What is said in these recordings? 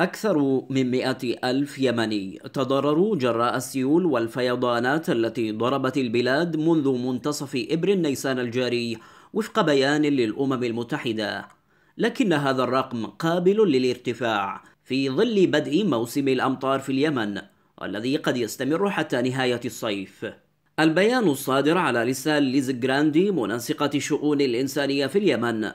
أكثر من مئة ألف يمني تضرروا جراء السيول والفيضانات التي ضربت البلاد منذ منتصف إبر نيسان الجاري وفق بيان للأمم المتحدة لكن هذا الرقم قابل للارتفاع في ظل بدء موسم الأمطار في اليمن الذي قد يستمر حتى نهاية الصيف البيان الصادر على لسان ليز جراندي منسقة الشؤون الإنسانية في اليمن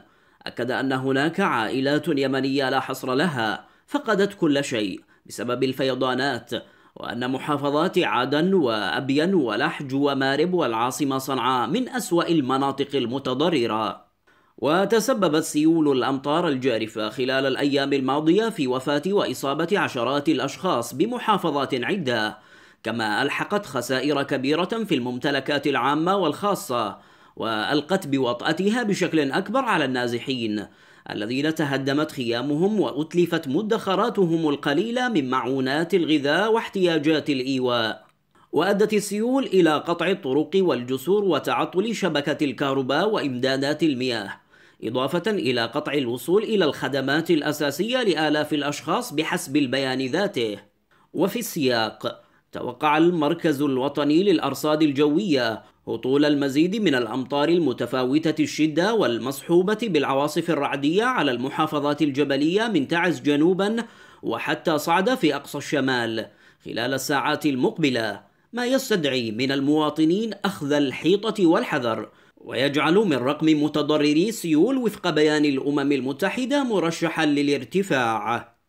أكد أن هناك عائلات يمنية لا حصر لها فقدت كل شيء بسبب الفيضانات وأن محافظات عدن وأبين ولحج ومارب والعاصمة صنعاء من أسوأ المناطق المتضررة وتسببت سيول الأمطار الجارفة خلال الأيام الماضية في وفاة وإصابة عشرات الأشخاص بمحافظات عدة كما ألحقت خسائر كبيرة في الممتلكات العامة والخاصة والقت بوطأتها بشكل اكبر على النازحين الذين تهدمت خيامهم واتلفت مدخراتهم القليله من معونات الغذاء واحتياجات الايواء وادت السيول الى قطع الطرق والجسور وتعطل شبكه الكهرباء وامدادات المياه إضافة إلى قطع الوصول إلى الخدمات الأساسية لآلاف الأشخاص بحسب البيان ذاته. وفي السياق، توقع المركز الوطني للأرصاد الجوية هطول المزيد من الأمطار المتفاوتة الشدة والمصحوبة بالعواصف الرعدية على المحافظات الجبلية من تعز جنوبا وحتى صعد في أقصى الشمال خلال الساعات المقبلة ما يستدعي من المواطنين أخذ الحيطة والحذر ويجعل من رقم متضرري سيول وفق بيان الأمم المتحدة مرشحا للارتفاع